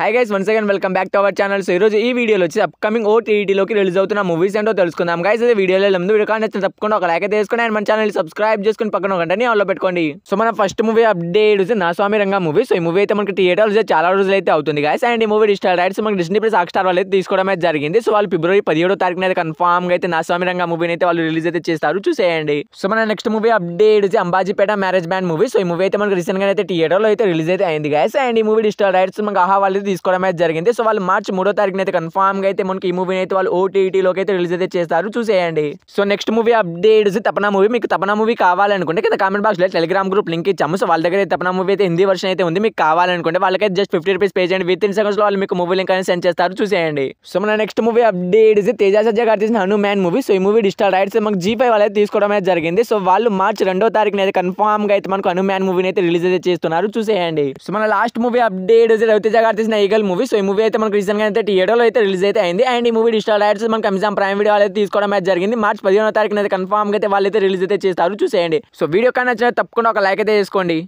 high guys once again welcome back to our channels ఈరోజు ఈ వీడియోలో వచ్చి అప్కమింగ్ ఓటీటీలోకి రిలీజ్ అవుతున్న మూవీస్ ఏంటో తెలుసుకుందాం గైస్ అదే వీడియోలో ముందు వీడియో కానీ నచ్చిన తప్పకుండా ఒక లైక్ అయితే వేసుకుని అండ్ మన ఛానల్ సబ్స్క్రైబ్ చేసుకుని పక్కన గంటని ఆల్లో పెట్టుకోండి సో మన ఫస్ట్ మూవీ అప్డేట్ వచ్చి నా స్వామి రంగా మూవీ సో ఈ మూవీ అయితే మనకి థియేటర్స్ చాలా రోజులు అయితే అవుతుంది గైస్ అండ్ ఈ మూవీ డిస్టార్ రైట్స్ మనకి డిస్నీ ప్లస్ హాట్ స్టార్ వాళ్ళు అయితే తీసుకోవడం అయితే జరిగింది సో వాళ్ళు ఫిబ్రవరి పదిహేడో తారీఖున అయితే కన్ఫామ్గా అయితే నా స్వామి రంగా మూవీని అయితే వాళ్ళు రిలీజ్ అయితే చేస్తారు చూసేయండి సో మన నెక్స్ట్ మూవీ అప్డేట్ వచ్చి Ambajipeta marriage band movie so ఈ మూవీ అయితే మనకి రీసెంట్గా అయితే థియేటర్లో అయితే రిలీజ్ అయితే అయింది గైస్ అండ్ ఈ మూవీ డిస్టార్ రైట్స్ మనకి ఆహా వాళ్ళు ఈ స్క్వేర్ మ్యాచ్ జరిగింది సో వాళ్ళు మార్చ్ 3వ తేదీన అయితే కన్ఫర్మ్ గా అయితే మనకు ఈ మూవీ ని అయితే వాళ్ళు ఓటిటీ లోకైతే రిలీజ్ చేయతారు చూసేయండి సో నెక్స్ట్ మూవీ అప్డేట్స్ తపనా మూవీ మీకు తపనా మూవీ కావాలనుకుంటే కద కామెంట్ బాక్స్ లో టెలిగ్రామ్ గ్రూప్ లింక్ ఇచ్చాము సో వాళ్ళ దగ్గర అయితే తపనా మూవీ అయితే హిందీ వర్షన్ అయితే ఉంది మీకు కావాలనుకుంటే వాళ్ళకైతే జస్ట్ 50 రూపాయస్ పే చేయండి విత్ ఇన్ సెకండ్స్ లో వాళ్ళు మీకు మూవీ లింక్ ఐ సెండ్ చేస్తారు చూసేయండి సో మన నెక్స్ట్ మూవీ అప్డేట్స్ తేజస్ జగర్తేష్ హనుమాన్ మూవీ సో ఈ మూవీ డిస్టల్ రైట్స్ మగ్ జీపీ వాళ్ళైతే తీసుకోవడమే జరిగింది సో వాళ్ళు మార్చ్ 2వ తేదీన అయితే కన్ఫర్మ్ గా అయితే మనకు అనుమాన్ మూవీ ని అయితే రిలీజ్ చేయునారు చూసేయండి సో మన లాస్ట్ మూవీ అప్డేట్స్ తేజస్ జగర్తేష్ ఈగల్ మూవీ సో ఈ మూవీ అయితే మనకు రీసెంట్గా అయితే థియేటర్లో అయితే రిలీజ్ అయితే అయింది అండ్ ఈ మూవీ డిజిటల్ రైట్స్ మనకు అమెజాన్ ప్రైమ్ వీడియో అయితే తీసుకోవడం అయితే జరిగింది మార్చి పదిహేనో తారీఖు అయితే కన్ఫామ్గా అయితే వాళ్ళైతే రిలీజ్ అయితే చేస్తారు చూసేయండి సో వీడియో కానీ నచ్చినట్టు తప్పకుండా ఒక లైక్ అయితే చేసుకోండి